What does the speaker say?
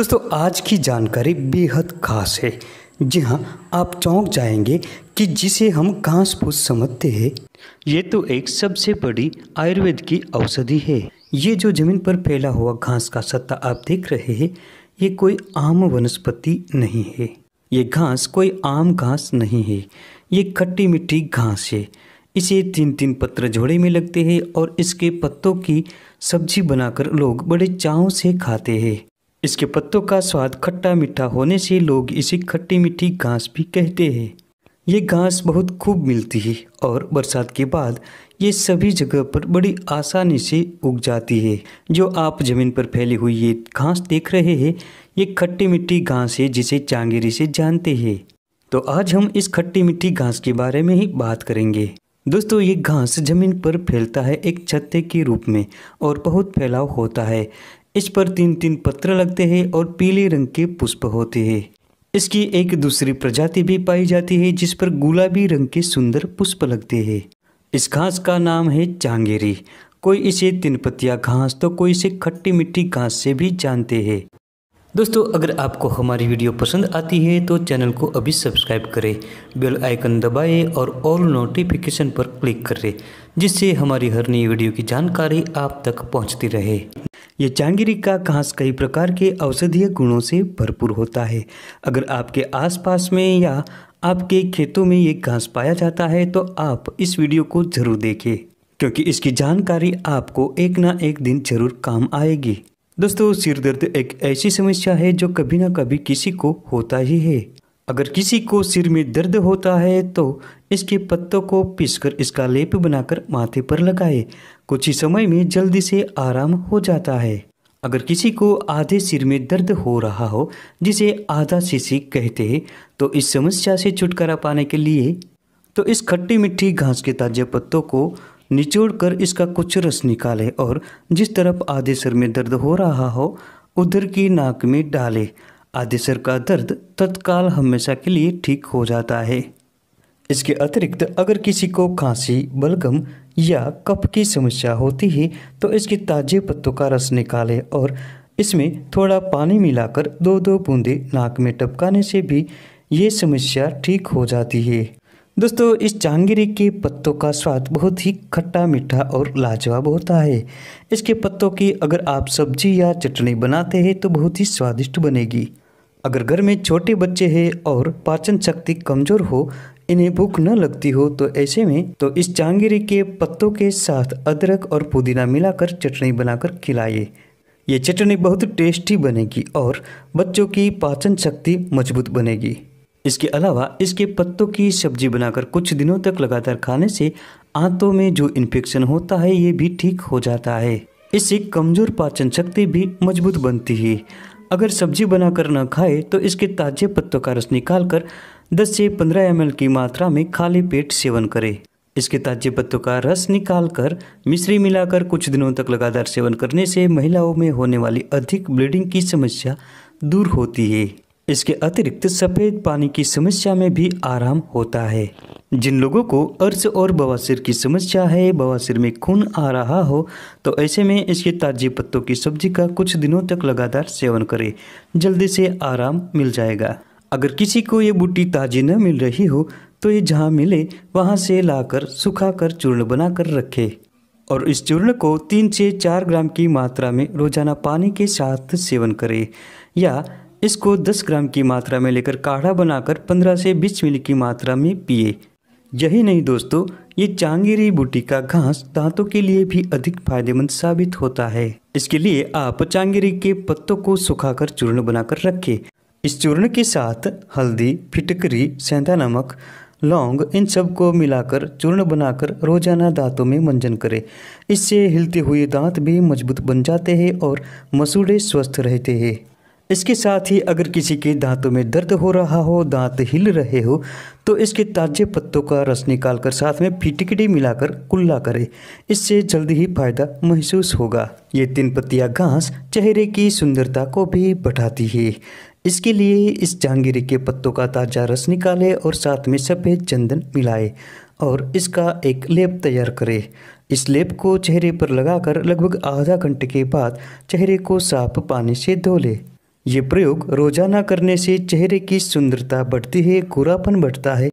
दोस्तों आज की जानकारी बेहद खास है जी हाँ आप चौंक जाएंगे कि जिसे हम घास फूस समझते हैं ये तो एक सबसे बड़ी आयुर्वेद की औषधि है ये जो जमीन पर फैला हुआ घास का सत्ता आप देख रहे हैं ये कोई आम वनस्पति नहीं है ये घास कोई आम घास नहीं है ये खट्टी मिट्टी घास है इसे तीन तीन पत्र झोड़े में लगते हैं और इसके पत्तों की सब्जी बनाकर लोग बड़े चाव से खाते हैं इसके पत्तों का स्वाद खट्टा मीठा होने से लोग इसे खट्टी मीठी घास भी कहते हैं ये घास बहुत खूब मिलती है और बरसात के बाद ये सभी जगह पर बड़ी आसानी से उग जाती है जो आप ज़मीन पर फैली हुई ये घास देख रहे हैं ये खट्टी मिट्टी घास है जिसे चांगेरी से जानते हैं तो आज हम इस खट्टी मिट्टी घास के बारे में ही बात करेंगे दोस्तों ये घास जमीन पर फैलता है एक छत्ते के रूप में और बहुत फैलाव होता है इस पर तीन तीन पत्र लगते हैं और पीले रंग के पुष्प होते हैं इसकी एक दूसरी प्रजाति भी पाई जाती है जिस पर गुलाबी रंग के सुंदर पुष्प लगते हैं इस घास का नाम है चांगेरी कोई इसे तिनपतिया घास तो कोई इसे खट्टी मिट्टी घास से भी जानते हैं दोस्तों अगर आपको हमारी वीडियो पसंद आती है तो चैनल को अभी सब्सक्राइब करें बेल आइकन दबाएं और ऑल नोटिफिकेशन पर क्लिक करें जिससे हमारी हर नई वीडियो की जानकारी आप तक पहुंचती रहे ये चांगिरी का घास कई प्रकार के औषधीय गुणों से भरपूर होता है अगर आपके आसपास में या आपके खेतों में ये घास पाया जाता है तो आप इस वीडियो को जरूर देखें क्योंकि इसकी जानकारी आपको एक ना एक दिन जरूर काम आएगी दोस्तों सिर दर्द एक ऐसी समस्या है जो कभी ना कभी किसी को होता ही है अगर किसी को सिर में दर्द होता है तो इसके पत्तों को पीसकर इसका लेप बनाकर माथे पर लगाए कुछ ही समय में जल्दी से आराम हो जाता है अगर किसी को आधे सिर में दर्द हो रहा हो जिसे आधा सीसी कहते हैं तो इस समस्या से छुटकारा पाने के लिए तो इस खट्टी मिट्टी घास के ताजे पत्तों को निचोड़ कर इसका कुछ रस निकालें और जिस तरफ आधे सिर में दर्द हो रहा हो उधर की नाक में डालें आधे सिर का दर्द तत्काल हमेशा के लिए ठीक हो जाता है इसके अतिरिक्त अगर किसी को खांसी बलगम या कफ की समस्या होती है तो इसके ताजे पत्तों का रस निकालें और इसमें थोड़ा पानी मिलाकर दो दो बूंदे नाक में टपकाने से भी ये समस्या ठीक हो जाती है दोस्तों इस जहांगीरी के पत्तों का स्वाद बहुत ही खट्टा मीठा और लाजवाब होता है इसके पत्तों की अगर आप सब्जी या चटनी बनाते हैं तो बहुत ही स्वादिष्ट बनेगी अगर घर में छोटे बच्चे हैं और पाचन शक्ति कमज़ोर हो इन्हें भूख न लगती हो तो ऐसे में तो इस जहांगीरी के पत्तों के साथ अदरक और पुदीना मिलाकर चटनी बनाकर खिलाइए ये चटनी बहुत टेस्टी बनेगी और बच्चों की पाचन शक्ति मजबूत बनेगी इसके अलावा इसके पत्तों की सब्जी बनाकर कुछ दिनों तक लगातार खाने से आंतों में जो इन्फेक्शन होता है ये भी ठीक हो जाता है इससे कमज़ोर पाचन शक्ति भी मजबूत बनती है अगर सब्जी बनाकर न खाए तो इसके ताजे पत्तों का रस निकालकर 10 से 15 एम की मात्रा में खाली पेट सेवन करें इसके ताजे पत्तों का रस निकालकर मिश्री मिलाकर कुछ दिनों तक लगातार सेवन करने से महिलाओं में होने वाली अधिक ब्लीडिंग की समस्या दूर होती है इसके अतिरिक्त सफ़ेद पानी की समस्या में भी आराम होता है जिन लोगों को अर्ज और बवासीर की समस्या है बवासीर में खून आ रहा हो तो ऐसे में इसके ताजे पत्तों की सब्जी का कुछ दिनों तक लगातार सेवन करें जल्दी से आराम मिल जाएगा अगर किसी को ये बूटी ताज़ी न मिल रही हो तो ये जहाँ मिले वहाँ से लाकर सुखाकर चूर्ण बनाकर रखे और इस चूर्ण को तीन से चार ग्राम की मात्रा में रोजाना पानी के साथ सेवन करें या इसको 10 ग्राम की मात्रा में लेकर काढ़ा बनाकर 15 से 20 मिली की मात्रा में पिए यही नहीं दोस्तों ये चांगेरी बूटी का घास दांतों के लिए भी अधिक फायदेमंद साबित होता है इसके लिए आप चांगेरी के पत्तों को सुखाकर चूर्ण बनाकर रखें इस चूर्ण के साथ हल्दी फिटकरी सेंधा नमक लौंग इन सब को मिलाकर चूर्ण बनाकर रोजाना दांतों में मंजन करें इससे हिलते हुए दांत भी मजबूत बन जाते हैं और मसूड़े स्वस्थ रहते हैं इसके साथ ही अगर किसी के दांतों में दर्द हो रहा हो दांत हिल रहे हो तो इसके ताजे पत्तों का रस निकालकर साथ में फिटिकड़ी मिलाकर कुल्ला करें इससे जल्द ही फायदा महसूस होगा ये तीन पत्तियाँ घास चेहरे की सुंदरता को भी बढ़ाती है इसके लिए इस जहांगीरी के पत्तों का ताज़ा रस निकालें और साथ में सफ़ेद चंदन मिलाए और इसका एक लेप तैयार करें इस लेप को चेहरे पर लगाकर लगभग आधा घंटे के बाद चेहरे को साफ पानी से धो लें ये प्रयोग रोजाना करने से चेहरे की सुंदरता बढ़ती है कूरापन बढ़ता है